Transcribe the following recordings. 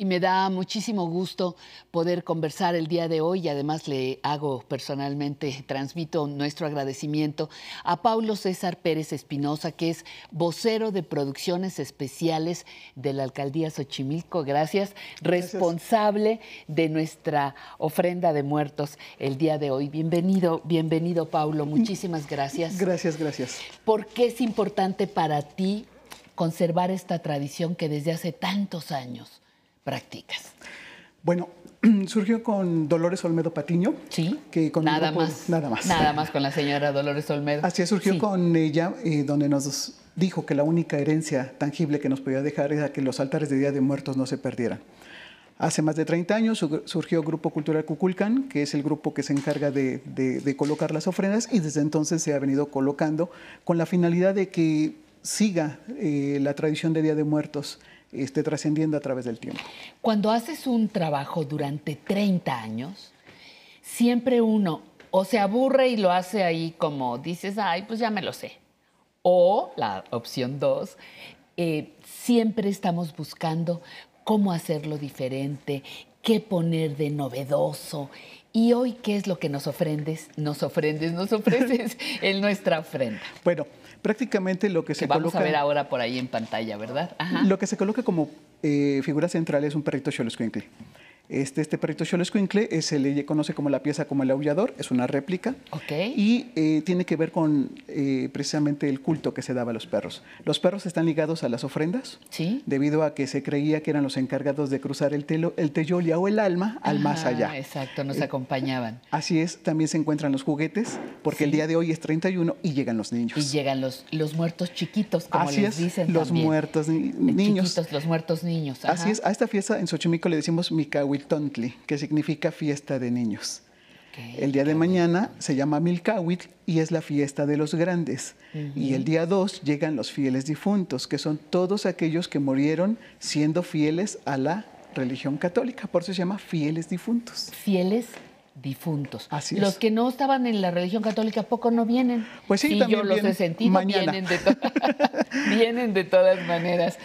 y me da muchísimo gusto poder conversar el día de hoy y además le hago personalmente, transmito nuestro agradecimiento a Paulo César Pérez Espinosa, que es vocero de producciones especiales de la Alcaldía Xochimilco, gracias, responsable de nuestra ofrenda de muertos el día de hoy. Bienvenido, bienvenido Paulo, muchísimas gracias. Gracias, gracias. ¿Por qué es importante para ti conservar esta tradición que desde hace tantos años bueno, surgió con Dolores Olmedo Patiño. Sí. Que con nada más. Nada más. Nada más con la señora Dolores Olmedo. Así surgió con ella, eh, donde nos dijo que la única herencia tangible que nos podía dejar era que los altares de Día de Muertos no se perdieran. Hace más de 30 años surgió Grupo Cultural Cuculcán, que es el grupo que se encarga de, de colocar las ofrendas y desde entonces se ha venido colocando con la finalidad de que siga eh, la tradición de Día de Muertos este, trascendiendo a través del tiempo. Cuando haces un trabajo durante 30 años, siempre uno o se aburre y lo hace ahí como dices, ay, pues ya me lo sé. O la opción dos, eh, siempre estamos buscando cómo hacerlo diferente, qué poner de novedoso. ¿Y hoy qué es lo que nos ofrendes? Nos ofrendes, nos ofreces en nuestra ofrenda. Bueno, prácticamente lo que, se vamos coloca... Vamos a ver ahora por ahí en pantalla, ¿verdad? Lo que se coloca como eh, figura central es un perrito Xoloscuincle. Este, este perrito Xolescuincle se le conoce como la pieza como el aullador, es una réplica. Okay. Y eh, tiene que ver con eh, precisamente el culto que se daba a los perros. Los perros están ligados a las ofrendas, ¿Sí? debido a que se creía que eran los encargados de cruzar el, telo, el teyolia o el alma al más allá. Exacto, nos eh, acompañaban. Así es, también se encuentran los juguetes, porque el día de hoy es 31 y llegan los niños. Y llegan los, los muertos chiquitos, como así les es, dicen. Los también. muertos niños. los muertos niños. Así es, a esta fiesta en Xochimilco le decimos Mikawi que significa fiesta de niños. el día de mañana se llama Milcahuit y es la fiesta de los grandes. Y el día 2 llegan los fieles difuntos, que son todos aquellos que murieron siendo fieles a la religión católica. Por eso se llama fieles difuntos. Fieles difuntos. Así Los que no estaban en la religión católica, poco no vienen? Pues sí, también yo los he sentido, vienen de, vienen de todas maneras.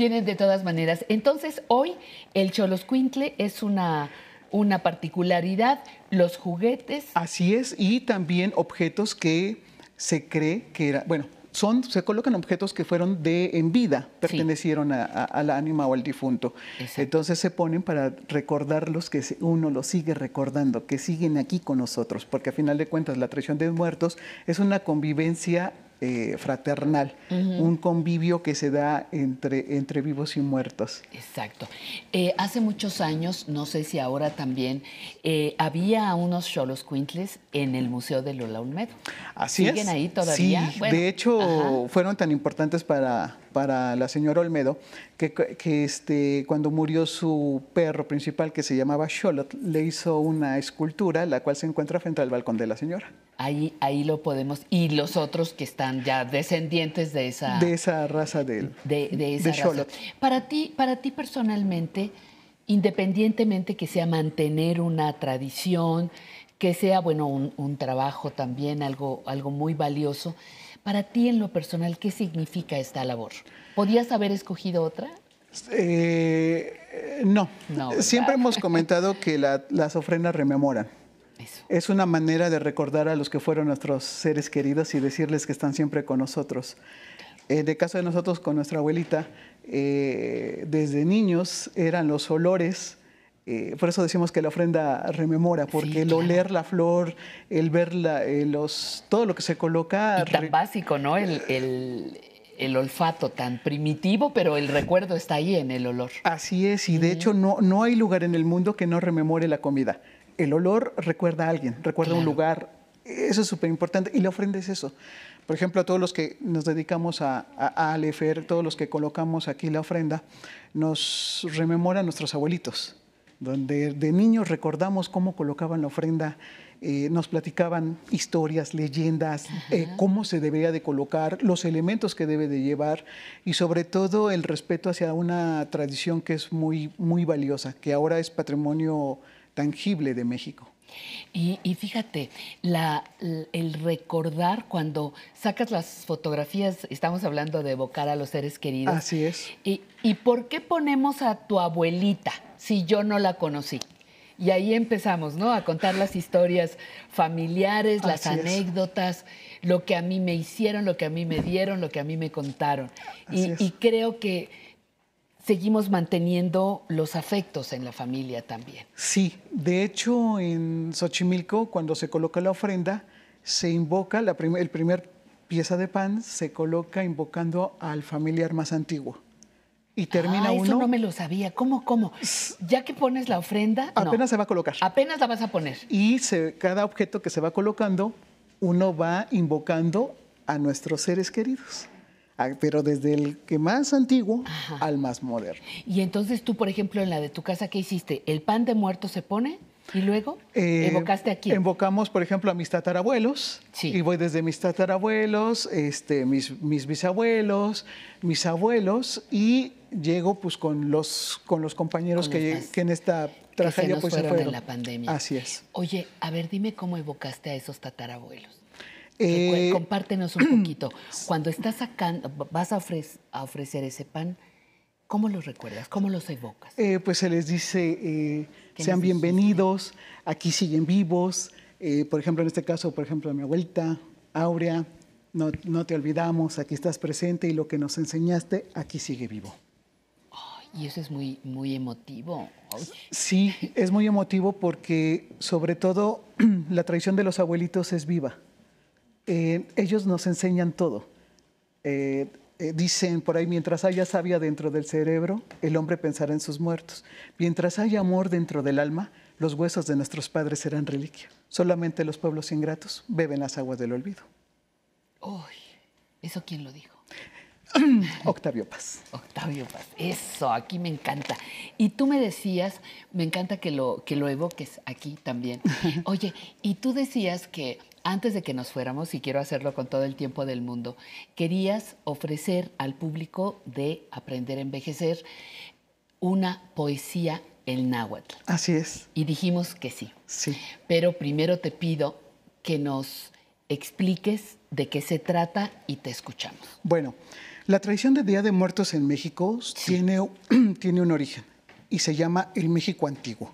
Vienen de todas maneras. Entonces, hoy el Choloscuintle es una una particularidad, los juguetes. Así es, y también objetos que se cree que eran, bueno, son, se colocan objetos que fueron de en vida, pertenecieron a, la ánima o al difunto. Entonces se ponen para recordarlos que uno los sigue recordando, que siguen aquí con nosotros, porque a final de cuentas la traición de muertos es una convivencia eh, fraternal, un convivio que se da entre, entre vivos y muertos. Exacto. Eh, hace muchos años, no sé si ahora también, eh, había unos cholos quintles en el Museo de Lola Olmedo. Así ¿Siguen ahí todavía? Sí, de hecho, fueron tan importantes para para la señora Olmedo, que, este, cuando murió su perro principal, que se llamaba Sholot le hizo una escultura, la cual se encuentra frente al balcón de la señora. Ahí, ahí lo podemos. Y los otros que están ya descendientes de esa. De esa raza de él. De, Para ti, para ti personalmente, independientemente que sea mantener una tradición, que sea, bueno, un, trabajo también, algo, algo muy valioso. Para ti en lo personal, ¿qué significa esta labor? ¿Podías haber escogido otra? Eh, no. Siempre hemos comentado que la, las ofrendas rememoran. Es una manera de recordar a los que fueron nuestros seres queridos y decirles que están siempre con nosotros. Eh, de caso de nosotros, con nuestra abuelita, eh, desde niños eran los olores eh, por eso decimos que la ofrenda rememora, porque el oler la flor, el ver eh, los, todo lo que se coloca... Y tan básico, ¿no? El, olfato tan primitivo, pero el recuerdo está ahí en el olor. Así es, y de hecho no, no hay lugar en el mundo que no rememore la comida. El olor recuerda a alguien, recuerda un lugar, eso es súper importante. Y la ofrenda es eso. Por ejemplo, a todos los que nos dedicamos a, a, a Alefer, todos los que colocamos aquí la ofrenda, nos rememora a nuestros abuelitos donde de niños recordamos cómo colocaban la ofrenda, eh, nos platicaban historias, leyendas, eh, cómo se debería de colocar, los elementos que debe de llevar y sobre todo el respeto hacia una tradición que es muy, muy valiosa, que ahora es patrimonio tangible de México. Y, fíjate, el recordar cuando sacas las fotografías, estamos hablando de evocar a los seres queridos. Así es. ¿Y, por qué ponemos a tu abuelita si yo no la conocí? Y ahí empezamos, ¿no? A contar las historias familiares, las anécdotas, lo que a mí me hicieron, lo que a mí me dieron, lo que a mí me contaron. y creo que seguimos manteniendo los afectos en la familia también. Sí, de hecho en Xochimilco cuando se coloca la ofrenda, se invoca la el primer pieza de pan, se coloca invocando al familiar más antiguo. Y termina ah, eso no me lo sabía. ¿Cómo, cómo? Ya que pones la ofrenda. Apenas se va a colocar. Apenas la vas a poner. Y cada objeto que se va colocando, uno va invocando a nuestros seres queridos. Ah, pero desde el que más antiguo al más moderno. Y entonces tú, por ejemplo, en la de tu casa, ¿qué hiciste? ¿El pan de muerto se pone? ¿Y luego? Eh, ¿Evocaste a quién? Invocamos, por ejemplo, a mis tatarabuelos. Y voy desde mis tatarabuelos, este, mis, mis, bisabuelos, mis abuelos, y llego pues con los, con los compañeros que, en esta tragedia pues, se fueron Así es. Oye, a ver, dime cómo evocaste a esos tatarabuelos. Eh, Compártenos un poquito. Cuando estás sacando, vas a, ofrecer, ese pan, ¿cómo los recuerdas? ¿Cómo los evocas? Eh, pues se les dice, eh, sean bienvenidos, aquí siguen vivos. por ejemplo, en este caso, por ejemplo, a mi abuelita, Aurea, no, te olvidamos, aquí estás presente y lo que nos enseñaste, aquí sigue vivo. y eso es muy, muy emotivo. Sí, es muy emotivo porque sobre todo la tradición de los abuelitos es viva. Eh, ellos nos enseñan todo. Eh, eh, dicen por ahí, mientras haya savia dentro del cerebro, el hombre pensará en sus muertos. Mientras haya amor dentro del alma, los huesos de nuestros padres serán reliquia. Solamente los pueblos ingratos beben las aguas del olvido. Uy, ¿eso quién lo dijo? Octavio Paz. Octavio Paz, eso, aquí me encanta. Y tú me decías, me encanta que lo, que lo evoques aquí también. Oye, y tú decías que antes de que nos fuéramos, y quiero hacerlo con todo el tiempo del mundo, querías ofrecer al público de Aprender a Envejecer una poesía en náhuatl. Así es. Y dijimos que sí. Sí. Pero primero te pido que nos expliques de qué se trata y te escuchamos. Bueno, la tradición de Día de Muertos en México tiene, tiene un origen y se llama el México Antiguo.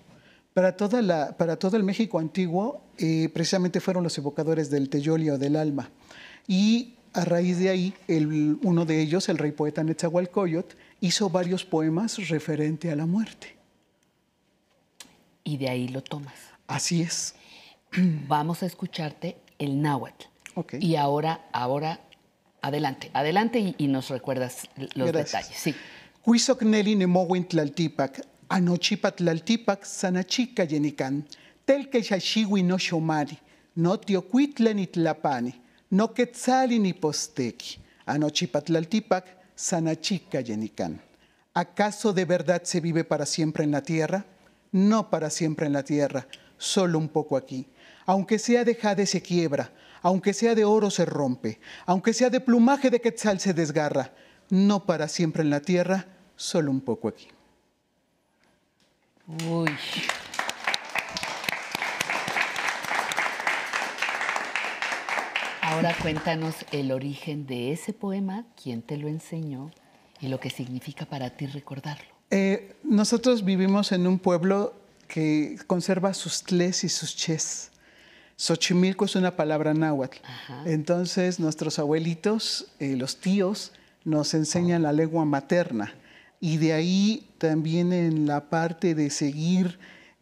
Para, toda la, para todo el México antiguo, eh, precisamente fueron los evocadores del Teyoli del alma. Y a raíz de ahí, el, uno de ellos, el rey poeta Netzahualcoyot, hizo varios poemas referente a la muerte. Y de ahí lo tomas. Así es. Vamos a escucharte el náhuatl. Okay. Y ahora, ahora, adelante, adelante y, y nos recuerdas los detalles. Sí. Huizocneli nemowin tlaltipac, anochipa tlaltipac, sanachica yenican, Telke yashiwi no shomari, no tiocuitla ni tlapani, no quetzali ni anochipa sanachica yenican. ¿Acaso de verdad se vive para siempre en la tierra? No para siempre en la tierra, solo un poco aquí. Aunque sea de se quiebra, aunque sea de oro se rompe, aunque sea de plumaje de quetzal se desgarra, no para siempre en la tierra, solo un poco aquí. Uy. Ahora cuéntanos el origen de ese poema, quién te lo enseñó y lo que significa para ti recordarlo. Eh, nosotros vivimos en un pueblo que conserva sus tles y sus ches. Xochimilco es una palabra náhuatl. Entonces nuestros abuelitos, eh, los tíos, nos enseñan la lengua materna. Y de ahí también en la parte de seguir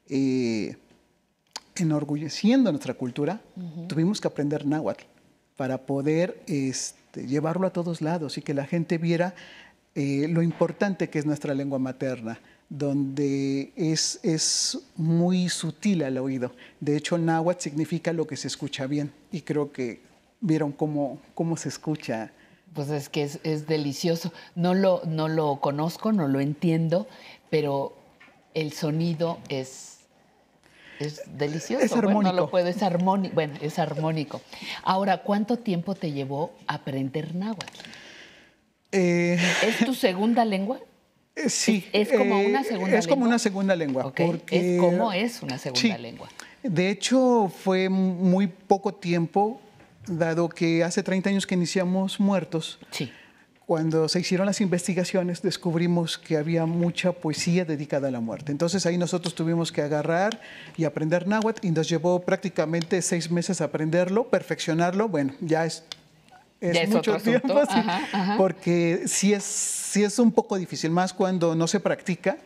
eh, enorgulleciendo nuestra cultura, tuvimos que aprender náhuatl para poder este, llevarlo a todos lados y que la gente viera eh, lo importante que es nuestra lengua materna, donde es, muy sutil al oído. De hecho, náhuatl significa lo que se escucha bien y creo que vieron cómo, se escucha. Pues es que es, delicioso. No lo, no lo conozco, no lo entiendo, pero el sonido es es delicioso. Es armónico. Bueno, no lo puedo, es armónico. Bueno, es armónico. Ahora, ¿cuánto tiempo te llevó aprender náhuatl? Eh, ¿Es tu segunda lengua? Eh, sí. Es, como una eh, segunda lengua. Es como una segunda lengua. Es una segunda lengua. De hecho, fue muy poco tiempo, dado que hace 30 años que iniciamos Muertos. Sí. Cuando se hicieron las investigaciones, descubrimos que había mucha poesía dedicada a la muerte. Entonces ahí nosotros tuvimos que agarrar y aprender náhuatl y nos llevó prácticamente seis meses aprenderlo, perfeccionarlo. Bueno, ya es es, mucho porque si es, es un poco difícil, más cuando no se practica,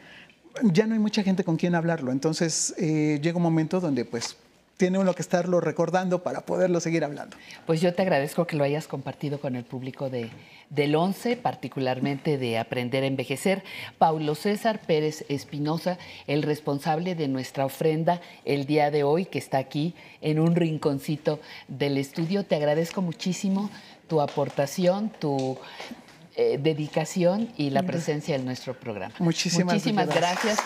ya no hay mucha gente con quien hablarlo, entonces eh, llega un momento donde pues tiene uno que estarlo recordando para poderlo seguir hablando. Pues yo te agradezco que lo hayas compartido con el público de, del 11, particularmente de Aprender a Envejecer. Paulo César Pérez Espinosa, el responsable de nuestra ofrenda el día de hoy, que está aquí en un rinconcito del estudio. Te agradezco muchísimo tu aportación, tu eh, dedicación y la presencia en nuestro programa. Muchísimas, gracias.